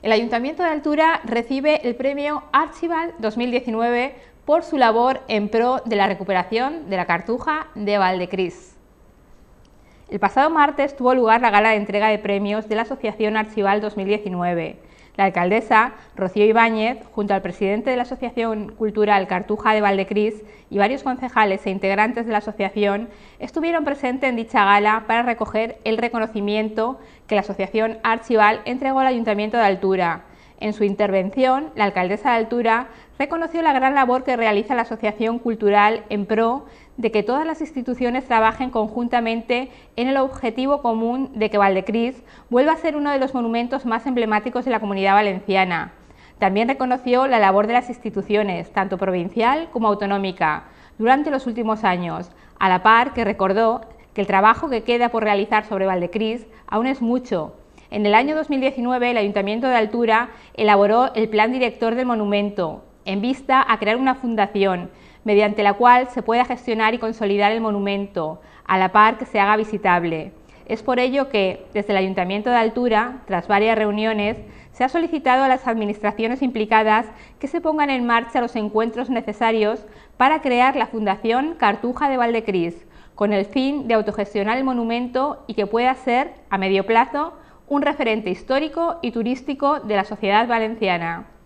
El Ayuntamiento de Altura recibe el premio Archival 2019 por su labor en pro de la recuperación de la cartuja de Valdecris. El pasado martes tuvo lugar la gala de entrega de premios de la Asociación Archival 2019. La alcaldesa Rocío Ibáñez, junto al presidente de la Asociación Cultural Cartuja de Valdecris y varios concejales e integrantes de la asociación, estuvieron presentes en dicha gala para recoger el reconocimiento que la Asociación Archival entregó al Ayuntamiento de Altura. En su intervención, la alcaldesa de Altura reconoció la gran labor que realiza la Asociación Cultural en pro de que todas las instituciones trabajen conjuntamente en el objetivo común de que Valdecris vuelva a ser uno de los monumentos más emblemáticos de la comunidad valenciana. También reconoció la labor de las instituciones, tanto provincial como autonómica, durante los últimos años, a la par que recordó que el trabajo que queda por realizar sobre Valdecris aún es mucho. En el año 2019, el Ayuntamiento de Altura elaboró el Plan Director del Monumento, en vista a crear una fundación mediante la cual se pueda gestionar y consolidar el monumento, a la par que se haga visitable. Es por ello que, desde el Ayuntamiento de Altura, tras varias reuniones, se ha solicitado a las administraciones implicadas que se pongan en marcha los encuentros necesarios para crear la Fundación Cartuja de ValdeCris con el fin de autogestionar el monumento y que pueda ser, a medio plazo, un referente histórico y turístico de la sociedad valenciana.